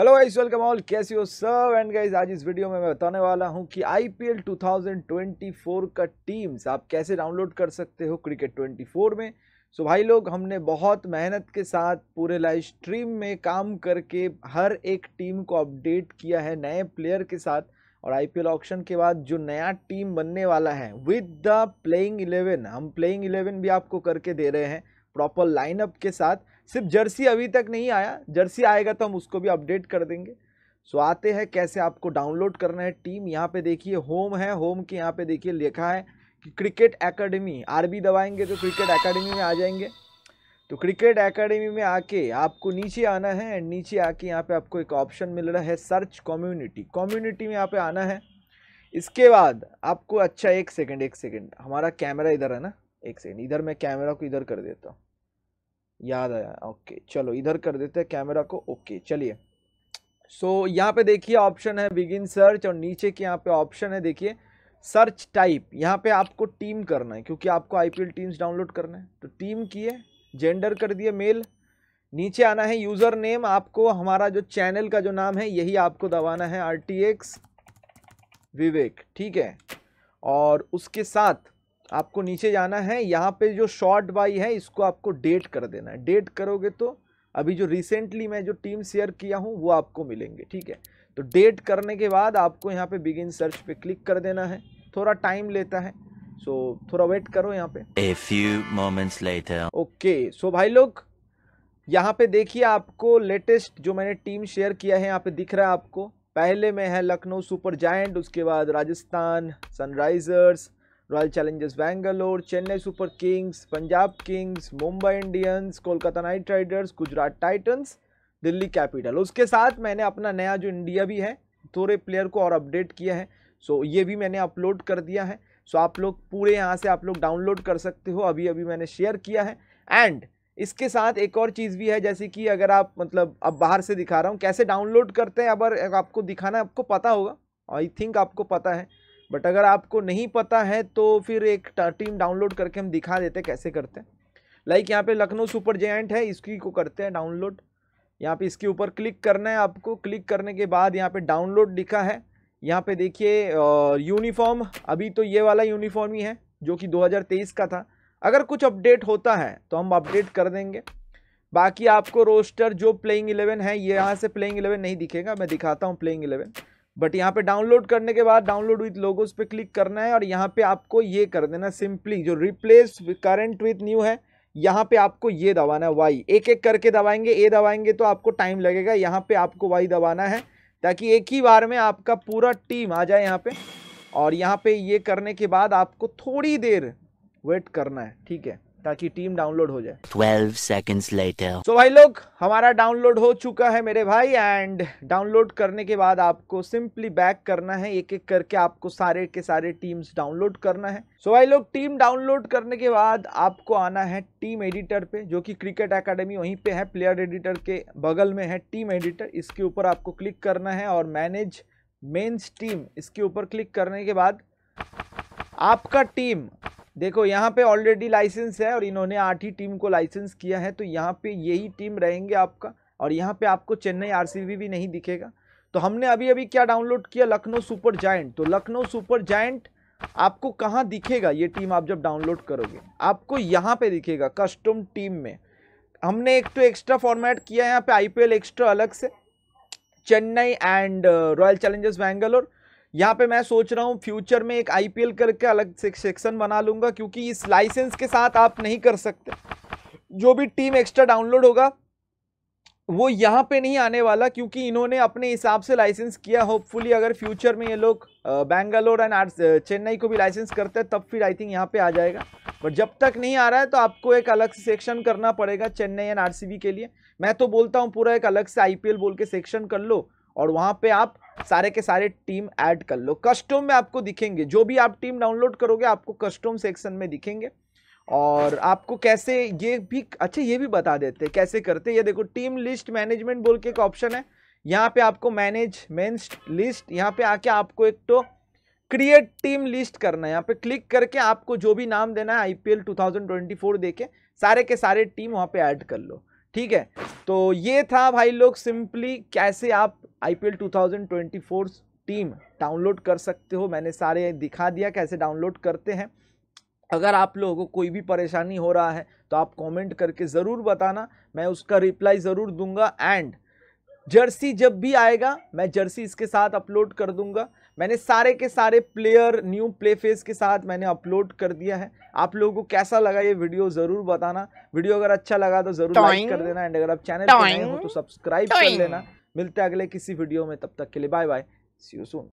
Hello guys welcome all कैसे हो सब एंड गाइस आज इस वीडियो में मैं बताने वाला हूं कि आईपीएल 2024 का टीम्स आप कैसे डाउनलोड कर सकते हो क्रिकेट 24 में सो so भाई लोग हमने बहुत मेहनत के साथ पूरे लाइव स्ट्रीम में काम करके हर एक टीम को अपडेट किया है नए प्लेयर के साथ और आईपीएल ऑप्शन के बाद जो नया टीम बनने वाला है विद द प्लेइंग इलेवन हम प्लेइंग इलेवन भी आपको करके दे रहे हैं प्रॉपर लाइनअप के साथ सिर्फ जर्सी अभी तक नहीं आया जर्सी आएगा तो हम उसको भी अपडेट कर देंगे सो आते हैं कैसे आपको डाउनलोड करना है टीम यहाँ पे देखिए होम है होम के यहाँ पे देखिए लिखा है कि क्रिकेट एकेडमी आरबी दबाएंगे तो क्रिकेट एकेडमी में आ जाएंगे तो क्रिकेट एकेडमी में आके आपको नीचे आना है एंड नीचे आके यहाँ पे आपको एक ऑप्शन मिल रहा है सर्च कम्युनिटी कम्युनिटी में यहाँ पे आना है इसके बाद आपको अच्छा एक सेकेंड एक सेकेंड हमारा कैमरा इधर है ना एक सेकेंड इधर मैं कैमरा को इधर कर देता हूँ याद आया ओके चलो इधर कर देते हैं कैमरा को ओके चलिए सो so, यहाँ पे देखिए ऑप्शन है बिगिन सर्च और नीचे के यहाँ पे ऑप्शन है देखिए सर्च टाइप यहाँ पे आपको टीम करना है क्योंकि आपको आईपीएल टीम्स डाउनलोड करना है तो टीम किए जेंडर कर दिए मेल नीचे आना है यूज़र नेम आपको हमारा जो चैनल का जो नाम है यही आपको दबाना है आर टी एक्स विवेक ठीक है और उसके साथ आपको नीचे जाना है यहाँ पे जो शॉर्ट बाई है इसको आपको डेट कर देना है डेट करोगे तो अभी जो रिसेंटली मैं जो टीम शेयर किया हूँ वो आपको मिलेंगे ठीक है तो डेट करने के बाद आपको यहाँ पे बिगिन सर्च पे क्लिक कर देना है थोड़ा टाइम लेता है सो थोड़ा वेट करो यहाँ पे few moments moments later. Okay so भाई लोग यहाँ पे देखिए आपको लेटेस्ट जो मैंने टीम शेयर किया है यहाँ पे दिख रहा है आपको पहले में है लखनऊ सुपर जायंट उसके बाद Rajasthan Sunrisers Royal Challengers Bangalore Chennai Super Kings Punjab Kings Mumbai Indians Kolkata Knight Riders Gujarat Titans Delhi Capital उसके साथ मैंने अपना नया जो इंडिया भी है थोड़े प्लेयर को और अपडेट किया है सो so, ये भी मैंने अपलोड कर दिया है सो so, आप लोग पूरे यहाँ से आप लोग डाउनलोड कर सकते हो अभी अभी मैंने शेयर किया है एंड इसके साथ एक और चीज़ भी है जैसे कि अगर आप मतलब अब बाहर से दिखा रहा हूँ कैसे डाउनलोड करते हैं अगर आपको दिखाना आपको पता होगा आई थिंक आपको पता है बट अगर आपको नहीं पता है तो फिर एक टीम डाउनलोड करके हम दिखा देते कैसे करते हैं लाइक यहाँ पे लखनऊ सुपर जेंट है इसकी को करते हैं डाउनलोड यहाँ पे इसके ऊपर क्लिक करना है आपको क्लिक करने के बाद यहाँ पे डाउनलोड लिखा है यहाँ पे देखिए यूनिफॉर्म अभी तो ये वाला यूनिफॉर्म ही है जो कि 2023 का था अगर कुछ अपडेट होता है तो हम अपडेट कर देंगे बाकी आपको रोस्टर जो प्लेइंग इलेवन है ये यहाँ से प्लेइंग इलेवन नहीं दिखेगा मैं दिखाता हूँ प्लेइंग इलेवन बट यहाँ पे डाउनलोड करने के बाद डाउनलोड विथ लोगोस पे क्लिक करना है और यहाँ पे आपको ये कर देना सिंपली जो रिप्लेस करंट विथ न्यू है यहाँ पे आपको ये दबाना है वाई एक एक करके दबाएंगे ए दबाएंगे तो आपको टाइम लगेगा यहाँ पे आपको वाई दबाना है ताकि एक ही बार में आपका पूरा टीम आ जाए यहाँ पे और यहाँ पे ये करने के बाद आपको थोड़ी देर वेट करना है ठीक है ताकि टीम डाउनलोड हो जाए twelve seconds later. So so भाई लोग हमारा डाउनलोड हो चुका है मेरे भाई एंड डाउनलोड करने के बाद आपको सिंपली बैक करना है एक एक करके आपको सारे के सारे टीम्स डाउनलोड करना है सो so भाई लोग टीम डाउनलोड करने के बाद आपको आना है टीम एडिटर पे जो कि क्रिकेट एकेडमी वहीं पे है प्लेयर एडिटर के बगल में है टीम एडिटर इसके ऊपर आपको क्लिक करना है और मैनेज मेन्स टीम इसके ऊपर क्लिक करने के बाद आपका टीम देखो यहाँ पे ऑलरेडी लाइसेंस है और इन्होंने आठ ही टीम को लाइसेंस किया है तो यहाँ पे यही टीम रहेंगे आपका और यहाँ पे आपको चेन्नई आरसीबी भी नहीं दिखेगा तो हमने अभी अभी क्या डाउनलोड किया लखनऊ सुपर जाइंट तो लखनऊ सुपर जाइंट आपको कहाँ दिखेगा ये टीम आप जब डाउनलोड करोगे आपको यहाँ पे दिखेगा कस्टम टीम में हमने एक तो एक्स्ट्रा फॉर्मेट किया है यहाँ पे आई एक्स्ट्रा अलग से Chennai and Royal Challengers Bangalore यहाँ पे मैं सोच रहा हूँ फ्यूचर में एक आईपीएल करके अलग सेक्शन बना लूंगा क्योंकि इस लाइसेंस के साथ आप नहीं कर सकते जो भी टीम एक्स्ट्रा डाउनलोड होगा वो यहाँ पे नहीं आने वाला क्योंकि इन्होंने अपने हिसाब से लाइसेंस किया होपफुली अगर फ्यूचर में ये लोग बेंगलोर एंड चेन्नई को भी लाइसेंस करते हैं तब फिर आई थिंक यहाँ पे आ जाएगा बट जब तक नहीं आ रहा है तो आपको एक अलग से सेक्शन करना पड़ेगा चेन्नई एंड आरसीबी के लिए मैं तो बोलता हूँ पूरा एक अलग से आई बोल के सेक्शन कर लो और वहाँ पर आप सारे के सारे टीम ऐड कर लो कस्टम में आपको दिखेंगे जो भी आप टीम डाउनलोड करोगे आपको कस्टम सेक्शन में दिखेंगे और आपको कैसे ये भी अच्छा ये भी बता देते हैं कैसे करते ये देखो टीम लिस्ट मैनेजमेंट बोल के एक ऑप्शन है यहाँ पे आपको मैनेज लिस्ट यहाँ पे आके आपको एक तो क्रिएट टीम लिस्ट करना है यहाँ पे क्लिक करके आपको जो भी नाम देना है आईपीएल 2024 देके सारे के सारे टीम वहाँ पे ऐड कर लो ठीक है तो ये था भाई लोग सिंपली कैसे आप आईपीएल 2024 टीम डाउनलोड कर सकते हो मैंने सारे दिखा दिया कैसे डाउनलोड करते हैं अगर आप लोगों को कोई भी परेशानी हो रहा है तो आप कमेंट करके ज़रूर बताना मैं उसका रिप्लाई ज़रूर दूंगा एंड जर्सी जब भी आएगा मैं जर्सी इसके साथ अपलोड कर दूंगा मैंने सारे के सारे प्लेयर न्यू प्ले फेस के साथ मैंने अपलोड कर दिया है आप लोगों को कैसा लगा ये वीडियो ज़रूर बताना वीडियो अगर अच्छा लगा तो ज़रूर लाइक कर देना एंड अगर आप चैनल पर हो तो सब्सक्राइब कर लेना मिलते हैं अगले किसी वीडियो में तब तक के लिए bye bye see you soon